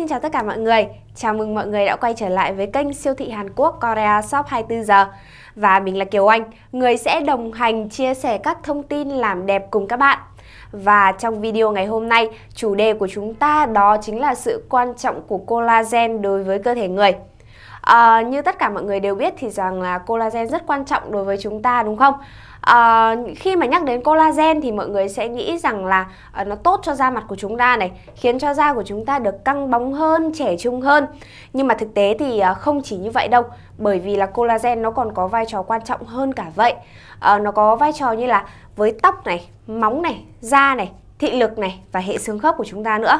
xin chào tất cả mọi người. Chào mừng mọi người đã quay trở lại với kênh siêu thị Hàn Quốc Korea Shop 24 giờ. Và mình là Kiều Anh, người sẽ đồng hành chia sẻ các thông tin làm đẹp cùng các bạn. Và trong video ngày hôm nay, chủ đề của chúng ta đó chính là sự quan trọng của collagen đối với cơ thể người. À, như tất cả mọi người đều biết thì rằng là collagen rất quan trọng đối với chúng ta đúng không? À, khi mà nhắc đến collagen thì mọi người sẽ nghĩ rằng là à, nó tốt cho da mặt của chúng ta này, khiến cho da của chúng ta được căng bóng hơn, trẻ trung hơn. Nhưng mà thực tế thì à, không chỉ như vậy đâu, bởi vì là collagen nó còn có vai trò quan trọng hơn cả vậy. À, nó có vai trò như là với tóc này, móng này, da này, thị lực này và hệ xương khớp của chúng ta nữa.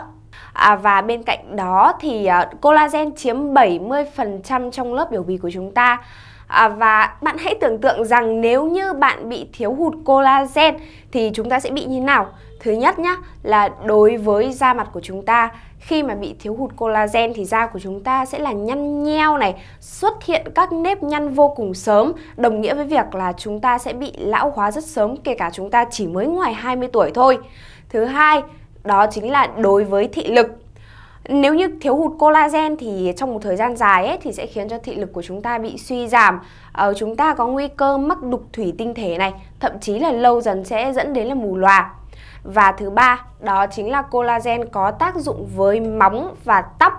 À, và bên cạnh đó thì ờ, collagen chiếm 70% trong lớp biểu bì của chúng ta. À, và bạn hãy tưởng tượng rằng nếu như bạn bị thiếu hụt collagen thì chúng ta sẽ bị như nào? Thứ nhất nhá là đối với da mặt của chúng ta khi mà bị thiếu hụt collagen thì da của chúng ta sẽ là nhăn nheo này, xuất hiện các nếp nhăn vô cùng sớm, đồng nghĩa với việc là chúng ta sẽ bị lão hóa rất sớm kể cả chúng ta chỉ mới ngoài 20 tuổi thôi. Thứ hai đó chính là đối với thị lực nếu như thiếu hụt collagen thì trong một thời gian dài ấy, thì sẽ khiến cho thị lực của chúng ta bị suy giảm ờ, chúng ta có nguy cơ mắc đục thủy tinh thể này thậm chí là lâu dần sẽ dẫn đến là mù lòa và thứ ba đó chính là collagen có tác dụng với móng và tóc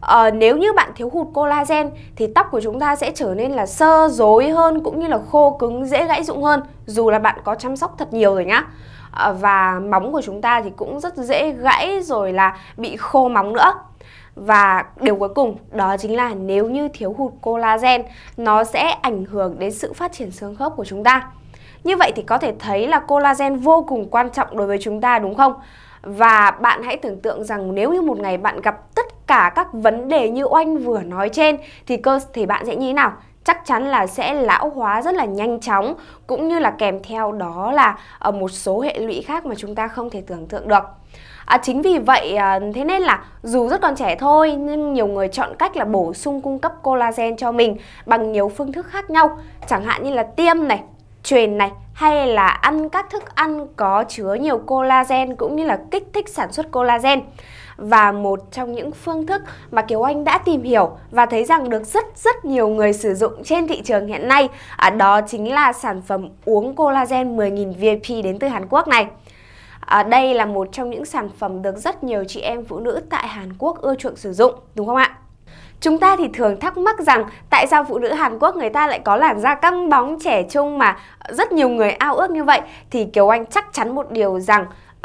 ờ, nếu như bạn thiếu hụt collagen thì tóc của chúng ta sẽ trở nên là sơ rối hơn cũng như là khô cứng dễ gãy rụng hơn dù là bạn có chăm sóc thật nhiều rồi nhá Ờ, và móng của chúng ta thì cũng rất dễ gãy rồi là bị khô móng nữa và điều cuối cùng đó chính là nếu như thiếu hụt collagen nó sẽ ảnh hưởng đến sự phát triển xương khớp của chúng ta như vậy thì có thể thấy là collagen vô cùng quan trọng đối với chúng ta đúng không và bạn hãy tưởng tượng rằng nếu như một ngày bạn gặp tất cả các vấn đề như oanh vừa nói trên thì cơ thể bạn sẽ như thế nào chắc chắn là sẽ lão hóa rất là nhanh chóng cũng như là kèm theo đó là ở ờ, một số hệ lụy khác mà chúng ta không thể tưởng tượng được. À, chính vì vậy ờ, thế nên là dù rất còn trẻ thôi nhưng nhiều người chọn cách là bổ sung cung cấp collagen cho mình bằng nhiều phương thức khác nhau chẳng hạn như là tiêm này, truyền này hay là ăn các thức ăn có chứa nhiều collagen cũng như là kích thích sản xuất collagen và một trong những phương thức mà Kiều Anh đã tìm hiểu và thấy rằng được rất rất nhiều người sử dụng trên thị trường hiện nay. À, đó chính là sản phẩm uống collagen 10.000 VIP đến từ Hàn Quốc này. À, đây là một trong những sản phẩm được rất nhiều chị em phụ nữ tại Hàn Quốc ưa chuộng sử dụng, đúng không ạ? Chúng ta thì thường thắc mắc rằng tại sao phụ nữ Hàn Quốc người ta lại có làn da căng bóng trẻ trung mà rất nhiều người ao ước như vậy thì Kiều Anh chắc chắn một điều rằng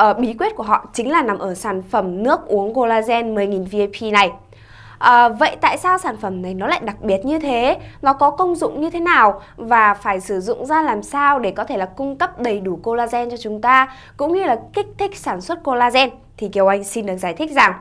uh, bí quyết của họ chính là nằm ở sản phẩm nước uống collagen 10.000 VIP này. À, vậy tại sao sản phẩm này nó lại đặc biệt như thế? Nó có công dụng như thế nào? Và phải sử dụng ra làm sao để có thể là cung cấp đầy đủ collagen cho chúng ta cũng như là kích thích sản xuất collagen? Thì Kiều Anh xin được giải thích rằng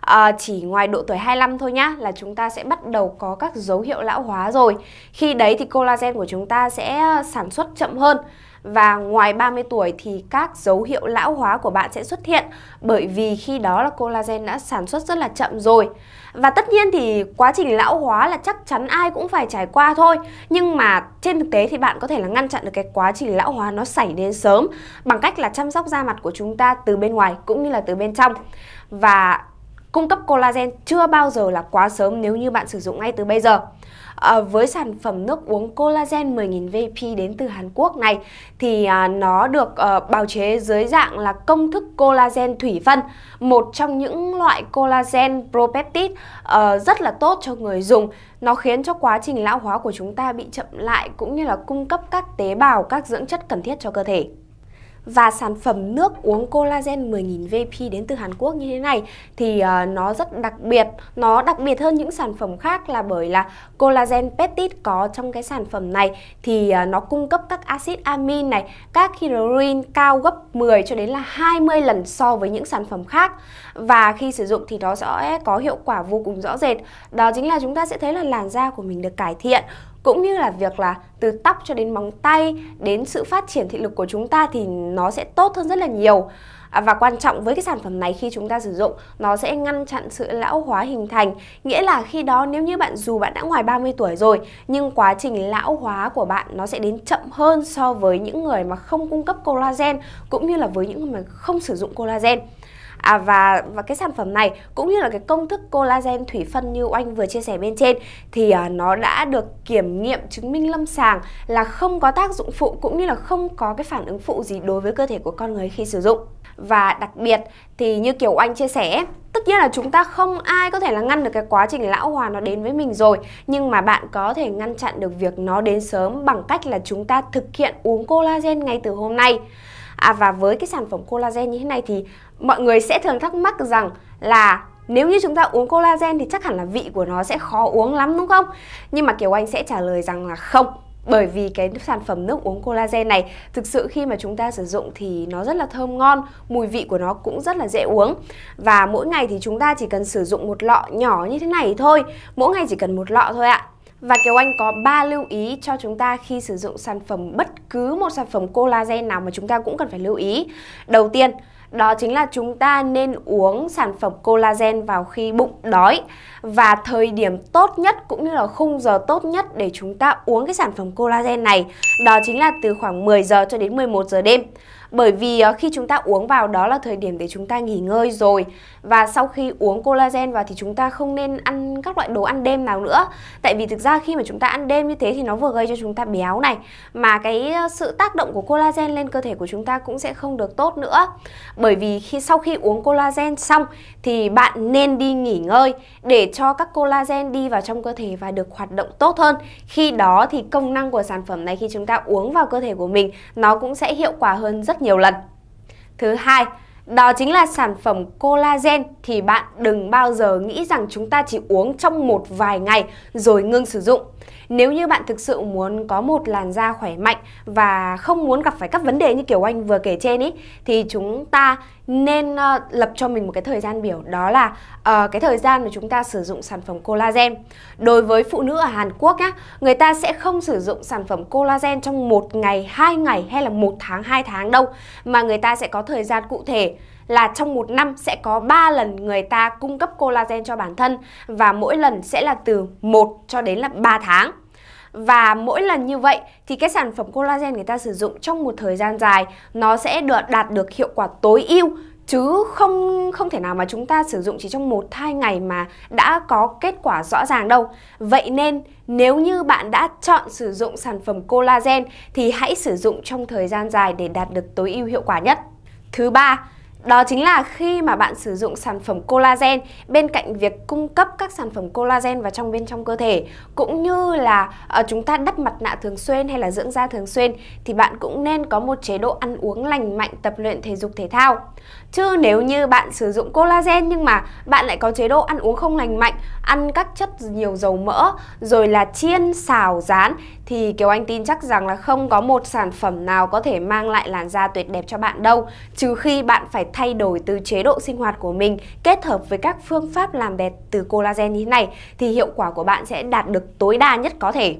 à, chỉ ngoài độ tuổi 25 thôi nhá là chúng ta sẽ bắt đầu có các dấu hiệu lão hóa rồi. Khi đấy thì collagen của chúng ta sẽ sản xuất chậm hơn và ngoài 30 tuổi thì các dấu hiệu lão hóa của bạn sẽ xuất hiện bởi vì khi đó là collagen đã sản xuất rất là chậm rồi. Và tất nhiên thì quá trình lão hóa là chắc chắn ai cũng phải trải qua thôi Nhưng mà trên thực tế thì bạn có thể là ngăn chặn được cái quá trình lão hóa nó xảy đến sớm Bằng cách là chăm sóc da mặt của chúng ta từ bên ngoài cũng như là từ bên trong Và cung cấp collagen chưa bao giờ là quá sớm nếu như bạn sử dụng ngay từ bây giờ Ờ, với sản phẩm nước uống collagen 10.000 VP đến từ Hàn Quốc này thì à, nó được ờ, bào chế dưới dạng là công thức collagen thủy phân, một trong những loại collagen propeptide ờ, rất là tốt cho người dùng. Nó khiến cho quá trình lão hóa của chúng ta bị chậm lại cũng như là cung cấp các tế bào các dưỡng chất cần thiết cho cơ thể và sản phẩm nước uống collagen 10.000 VP đến từ Hàn Quốc như thế này thì uh, nó rất đặc biệt nó đặc biệt hơn những sản phẩm khác là bởi là collagen peptide có trong cái sản phẩm này thì uh, nó cung cấp các axit amin này các hyalurin cao gấp 10 cho đến là 20 lần so với những sản phẩm khác và khi sử dụng thì nó sẽ có hiệu quả vô cùng rõ rệt đó chính là chúng ta sẽ thấy là làn da của mình được cải thiện cũng như là việc là từ tóc cho đến móng tay đến sự phát triển thị lực của chúng ta thì nó sẽ tốt hơn rất là nhiều à, và quan trọng với cái sản phẩm này khi chúng ta sử dụng nó sẽ ngăn chặn sự lão hóa hình thành nghĩa là khi đó nếu như bạn dù bạn đã ngoài 30 tuổi rồi nhưng quá trình lão hóa của bạn nó sẽ đến chậm hơn so với những người mà không cung cấp collagen cũng như là với những người mà không sử dụng collagen à, và và cái sản phẩm này cũng như là cái công thức collagen thủy phân như oanh vừa chia sẻ bên trên thì à, nó đã được kiểm nghiệm chứng minh lâm sàng là không có tác dụng phụ cũng như là không có cái phản ứng phụ gì đối với cơ thể của con người khi sử dụng và đặc biệt thì như kiểu anh chia sẻ tất nhiên là chúng ta không ai có thể là ngăn được cái quá trình lão hóa nó đến với mình rồi nhưng mà bạn có thể ngăn chặn được việc nó đến sớm bằng cách là chúng ta thực hiện uống collagen ngay từ hôm nay À và với cái sản phẩm collagen như thế này thì mọi người sẽ thường thắc mắc rằng là nếu như chúng ta uống collagen thì chắc hẳn là vị của nó sẽ khó uống lắm đúng không? Nhưng mà Kiều Anh sẽ trả lời rằng là không bởi vì cái sản phẩm nước uống collagen này thực sự khi mà chúng ta sử dụng thì nó rất là thơm ngon, mùi vị của nó cũng rất là dễ uống. Và mỗi ngày thì chúng ta chỉ cần sử dụng một lọ nhỏ như thế này thôi, mỗi ngày chỉ cần một lọ thôi ạ. Và Kiều Anh có 3 lưu ý cho chúng ta khi sử dụng sản phẩm bất cứ một sản phẩm collagen nào mà chúng ta cũng cần phải lưu ý. Đầu tiên, đó chính là chúng ta nên uống sản phẩm collagen vào khi bụng đói và thời điểm tốt nhất cũng như là khung giờ tốt nhất để chúng ta uống cái sản phẩm collagen này đó chính là từ khoảng 10 giờ cho đến 11 giờ đêm bởi vì ờ, khi chúng ta uống vào đó là thời điểm để chúng ta nghỉ ngơi rồi và sau khi uống collagen vào thì chúng ta không nên ăn các loại đồ ăn đêm nào nữa tại vì thực ra khi mà chúng ta ăn đêm như thế thì nó vừa gây cho chúng ta béo này mà cái ờ, sự tác động của collagen lên cơ thể của chúng ta cũng sẽ không được tốt nữa bởi vì khi sau khi uống collagen xong thì bạn nên đi nghỉ ngơi để cho các collagen đi vào trong cơ thể và được hoạt động tốt hơn khi đó thì công năng của sản phẩm này khi chúng ta uống vào cơ thể của mình nó cũng sẽ hiệu quả hơn rất nhiều lần. Thứ hai, đó chính là sản phẩm collagen thì bạn đừng bao giờ nghĩ rằng chúng ta chỉ uống trong một vài ngày rồi ngưng sử dụng. Nếu như bạn thực sự muốn có một làn da khỏe mạnh và không muốn gặp phải các vấn đề như kiểu anh vừa kể trên ý thì chúng ta nên uh, lập cho mình một cái thời gian biểu đó là uh, cái thời gian mà chúng ta sử dụng sản phẩm collagen. Đối với phụ nữ ở Hàn Quốc nhá, người ta sẽ không sử dụng sản phẩm collagen trong một ngày, hai ngày hay là một tháng, hai tháng đâu mà người ta sẽ có thời gian cụ thể là trong một năm sẽ có 3 lần người ta cung cấp collagen cho bản thân và mỗi lần sẽ là từ 1 cho đến là 3 tháng và mỗi lần như vậy thì cái sản phẩm collagen người ta sử dụng trong một thời gian dài nó sẽ được đạt được hiệu quả tối ưu chứ không không thể nào mà chúng ta sử dụng chỉ trong một hai ngày mà đã có kết quả rõ ràng đâu. Vậy nên nếu như bạn đã chọn sử dụng sản phẩm collagen thì hãy sử dụng trong thời gian dài để đạt được tối ưu hiệu quả nhất. Thứ ba, đó chính là khi mà bạn sử dụng sản phẩm collagen bên cạnh việc cung cấp các sản phẩm collagen vào trong bên trong cơ thể cũng như là ờ, chúng ta đắp mặt nạ thường xuyên hay là dưỡng da thường xuyên thì bạn cũng nên có một chế độ ăn uống lành mạnh, tập luyện thể dục thể thao. Chứ nếu như bạn sử dụng collagen nhưng mà bạn lại có chế độ ăn uống không lành mạnh, ăn các chất nhiều dầu mỡ rồi là chiên, xào, rán thì kiểu Anh tin chắc rằng là không có một sản phẩm nào có thể mang lại làn da tuyệt đẹp cho bạn đâu trừ khi bạn phải thay đổi từ chế độ sinh hoạt của mình kết hợp với các phương pháp làm đẹp từ collagen như thế này thì hiệu quả của bạn sẽ đạt được tối đa nhất có thể.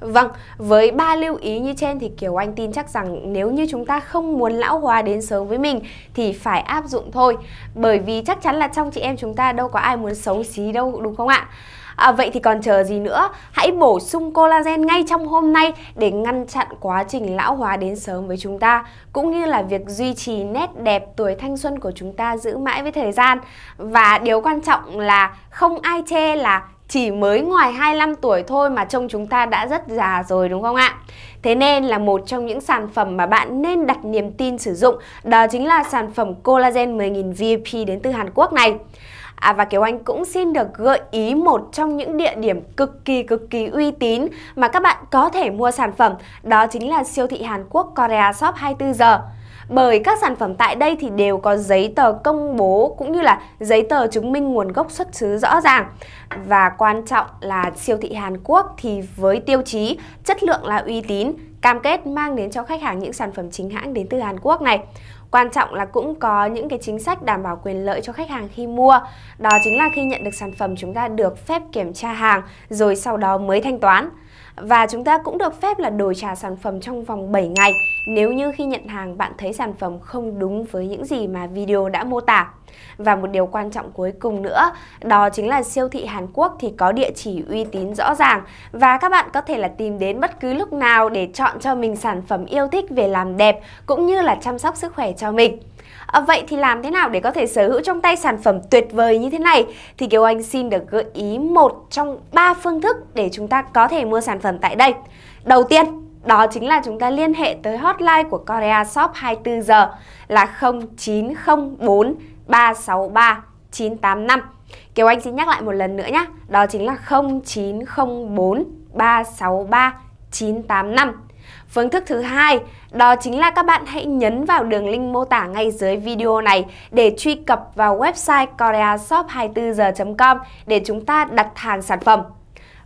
Vâng, với ba lưu ý như trên thì Kiều Anh tin chắc rằng nếu như chúng ta không muốn lão hóa đến sớm với mình thì phải áp dụng thôi. Bởi vì chắc chắn là trong chị em chúng ta đâu có ai muốn xấu xí đâu đúng không ạ? À, vậy thì còn chờ gì nữa? Hãy bổ sung collagen ngay trong hôm nay để ngăn chặn quá trình lão hóa đến sớm với chúng ta, cũng như là việc duy trì nét đẹp tuổi thanh xuân của chúng ta giữ mãi với thời gian. Và điều quan trọng là không ai che là chỉ mới ngoài 25 tuổi thôi mà trông chúng ta đã rất già rồi đúng không ạ? Thế nên là một trong những sản phẩm mà bạn nên đặt niềm tin sử dụng đó chính là sản phẩm collagen 10.000 VP đến từ Hàn Quốc này. À, và Kiều Anh cũng xin được gợi ý một trong những địa điểm cực kỳ cực kỳ uy tín mà các bạn có thể mua sản phẩm, đó chính là siêu thị Hàn Quốc Korea Shop 24 giờ bởi các sản phẩm tại đây thì đều có giấy tờ công bố cũng như là giấy tờ chứng minh nguồn gốc xuất xứ rõ ràng. Và quan trọng là siêu thị Hàn Quốc thì với tiêu chí chất lượng là uy tín, cam kết mang đến cho khách hàng những sản phẩm chính hãng đến từ Hàn Quốc này. Quan trọng là cũng có những cái chính sách đảm bảo quyền lợi cho khách hàng khi mua. Đó chính là khi nhận được sản phẩm chúng ta được phép kiểm tra hàng rồi sau đó mới thanh toán. Và chúng ta cũng được phép là đổi trả sản phẩm trong vòng 7 ngày nếu như khi nhận hàng bạn thấy sản phẩm không đúng với những gì mà video đã mô tả. Và một điều quan trọng cuối cùng nữa, đó chính là siêu thị Hàn Quốc thì có địa chỉ uy tín rõ ràng và các bạn có thể là tìm đến bất cứ lúc nào để chọn cho mình sản phẩm yêu thích về làm đẹp cũng như là chăm sóc sức khỏe cho mình. À, vậy thì làm thế nào để có thể sở hữu trong tay sản phẩm tuyệt vời như thế này? Thì Kiều Anh xin được gợi ý một trong ba phương thức để chúng ta có thể mua sản phẩm tại đây. Đầu tiên, đó chính là chúng ta liên hệ tới hotline của Korea Shop 24 giờ là 0904 363 985. Kiều Anh xin nhắc lại một lần nữa nhé, đó chính là 0904 363 985. Phương thức thứ hai đó chính là các bạn hãy nhấn vào đường link mô tả ngay dưới video này để truy cập vào website koreashop 24 h com để chúng ta đặt hàng sản phẩm.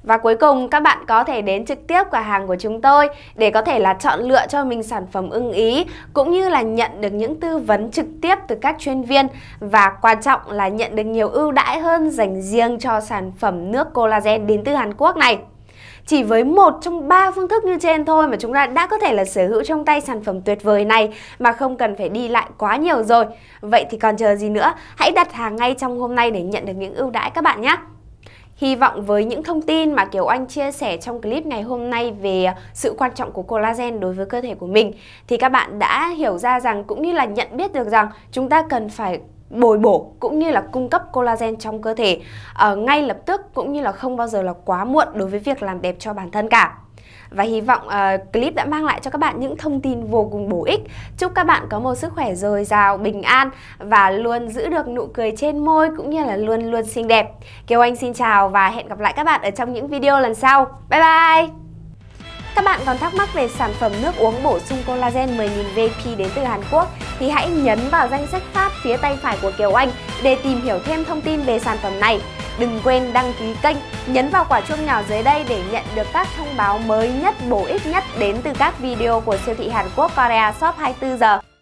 Và cuối cùng các bạn có thể đến trực tiếp cửa hàng của chúng tôi để có thể là chọn lựa cho mình sản phẩm ưng ý cũng như là nhận được những tư vấn trực tiếp từ các chuyên viên và quan trọng là nhận được nhiều ưu đãi hơn dành riêng cho sản phẩm nước collagen đến từ Hàn Quốc này. Chỉ với một trong ba phương thức như trên thôi mà chúng ta đã có thể là sở hữu trong tay sản phẩm tuyệt vời này mà không cần phải đi lại quá nhiều rồi. Vậy thì còn chờ gì nữa? Hãy đặt hàng ngay trong hôm nay để nhận được những ưu đãi các bạn nhé. Hy vọng với những thông tin mà Kiều Anh chia sẻ trong clip ngày hôm nay về sự quan trọng của collagen đối với cơ thể của mình thì các bạn đã hiểu ra rằng cũng như là nhận biết được rằng chúng ta cần phải bồi bổ cũng như là cung cấp collagen trong cơ thể uh, ngay lập tức cũng như là không bao giờ là quá muộn đối với việc làm đẹp cho bản thân cả. Và hy vọng uh, clip đã mang lại cho các bạn những thông tin vô cùng bổ ích. Chúc các bạn có một sức khỏe dồi dào, bình an và luôn giữ được nụ cười trên môi cũng như là luôn luôn xinh đẹp. Kiều Anh xin chào và hẹn gặp lại các bạn ở trong những video lần sau. Bye bye! Các bạn còn thắc mắc về sản phẩm nước uống bổ sung collagen 10.000 VP đến từ Hàn Quốc thì hãy nhấn vào danh sách phát phía tay phải của Kiều Anh để tìm hiểu thêm thông tin về sản phẩm này. Đừng quên đăng ký kênh, nhấn vào quả chuông nhỏ dưới đây để nhận được các thông báo mới nhất bổ ích nhất đến từ các video của siêu thị Hàn Quốc Korea Shop 24 giờ.